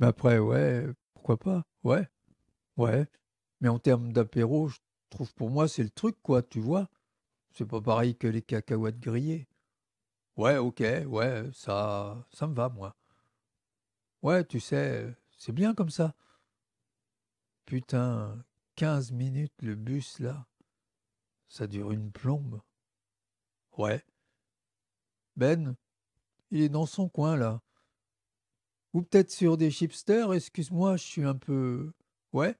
Mais après, ouais, pourquoi pas Ouais, ouais. Mais en termes d'apéro, je trouve pour moi, c'est le truc, quoi, tu vois. C'est pas pareil que les cacahuètes grillées. Ouais, ok, ouais, ça, ça me va, moi. Ouais, tu sais, c'est bien comme ça. Putain, quinze minutes le bus, là. Ça dure une plombe. Ouais. Ben, il est dans son coin, là. Ou peut-être sur des chipsters, excuse-moi, je suis un peu. Ouais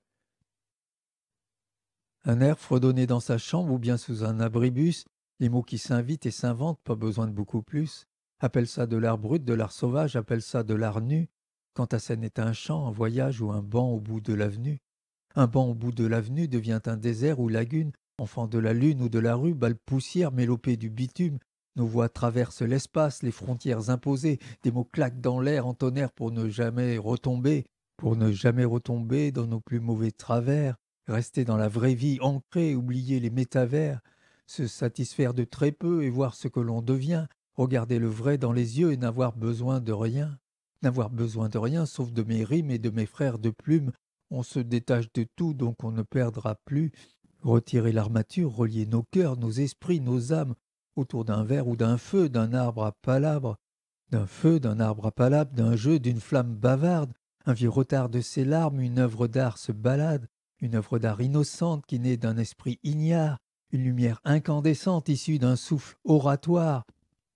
Un air fredonné dans sa chambre ou bien sous un abribus, les mots qui s'invitent et s'inventent, pas besoin de beaucoup plus. Appelle ça de l'art brut, de l'art sauvage, appelle ça de l'art nu. Quand à scène est un champ, un voyage ou un banc au bout de l'avenue. Un banc au bout de l'avenue devient un désert ou lagune, enfant de la lune ou de la rue, balle poussière mélopée du bitume, nos voix traversent l'espace, les frontières imposées, des mots claquent dans l'air en tonnerre pour ne jamais retomber, pour ne jamais retomber dans nos plus mauvais travers, rester dans la vraie vie, ancrée, oublier les métavers, se satisfaire de très peu et voir ce que l'on devient, regarder le vrai dans les yeux et n'avoir besoin de rien. N'avoir besoin de rien sauf de mes rimes et de mes frères de plumes. On se détache de tout, donc on ne perdra plus. Retirer l'armature, relier nos cœurs, nos esprits, nos âmes, autour d'un verre ou d'un feu, d'un arbre à palabres, d'un feu, d'un arbre à palabres, d'un jeu, d'une flamme bavarde, un vieux retard de ses larmes, une œuvre d'art se balade, une œuvre d'art innocente qui naît d'un esprit ignare, une lumière incandescente issue d'un souffle oratoire.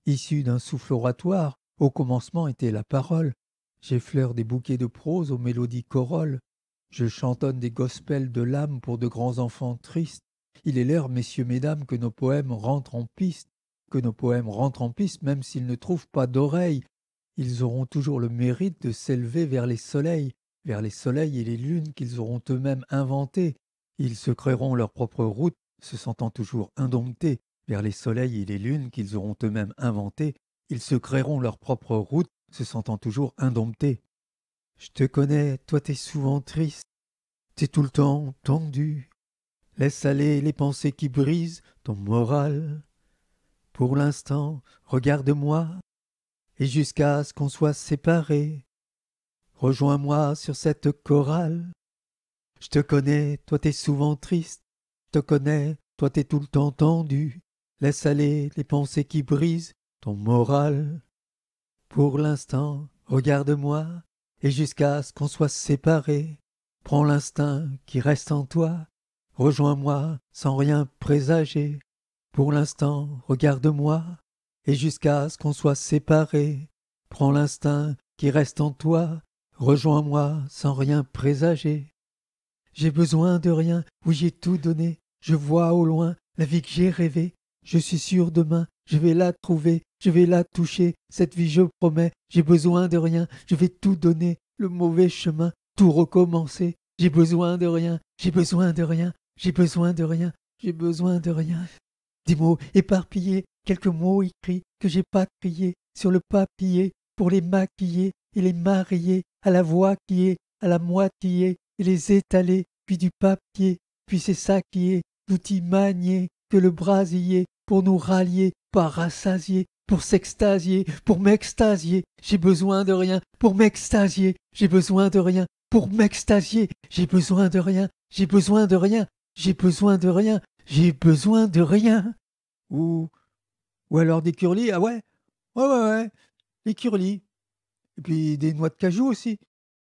Issue d'un souffle oratoire, au commencement était la parole. J'effleure des bouquets de prose aux mélodies corolles. Je chantonne des gospels de l'âme pour de grands enfants tristes. Il est l'heure, messieurs, mesdames, que nos poèmes rentrent en piste que nos poèmes rentrent en piste, même s'ils ne trouvent pas d'oreilles, Ils auront toujours le mérite de s'élever vers les soleils, vers les soleils et les lunes qu'ils auront eux-mêmes inventés. Ils se créeront leur propre route, se sentant toujours indomptés, vers les soleils et les lunes qu'ils auront eux-mêmes inventés. Ils se créeront leur propre route, se sentant toujours indomptés. Je te connais, toi t'es souvent triste, t'es tout le temps tendu. Laisse aller les pensées qui brisent ton moral. Pour l'instant, regarde-moi, et jusqu'à ce qu'on soit séparés, rejoins-moi sur cette chorale. Je te connais, toi t'es souvent triste, je te connais, toi t'es tout le temps tendu, laisse aller les pensées qui brisent ton moral. Pour l'instant, regarde-moi, et jusqu'à ce qu'on soit séparés, prends l'instinct qui reste en toi, rejoins-moi sans rien présager. Pour l'instant, regarde-moi, et jusqu'à ce qu'on soit séparés, prends l'instinct qui reste en toi, rejoins-moi sans rien présager. J'ai besoin de rien, oui j'ai tout donné, je vois au loin la vie que j'ai rêvée, je suis sûr demain, je vais la trouver, je vais la toucher, cette vie je promets, j'ai besoin de rien, je vais tout donner, le mauvais chemin, tout recommencer, j'ai besoin de rien, j'ai besoin de rien, j'ai besoin de rien, j'ai besoin de rien des mots éparpillés, quelques mots écrits que j'ai pas criés sur le papier pour les maquiller et les marier à la voix qui est, à la moitié et les étaler, puis du papier, puis c'est ça qui est, l'outil manié que le brasier pour nous rallier, pas rassasier, pour s'extasier, pour m'extasier, j'ai besoin de rien, pour m'extasier, j'ai besoin de rien, pour m'extasier, j'ai besoin de rien, j'ai besoin de rien, j'ai besoin de rien, j'ai besoin de rien. Ou, ou alors des curlis. Ah ouais Ouais, ouais, ouais. Les curlis. Et puis des noix de cajou aussi.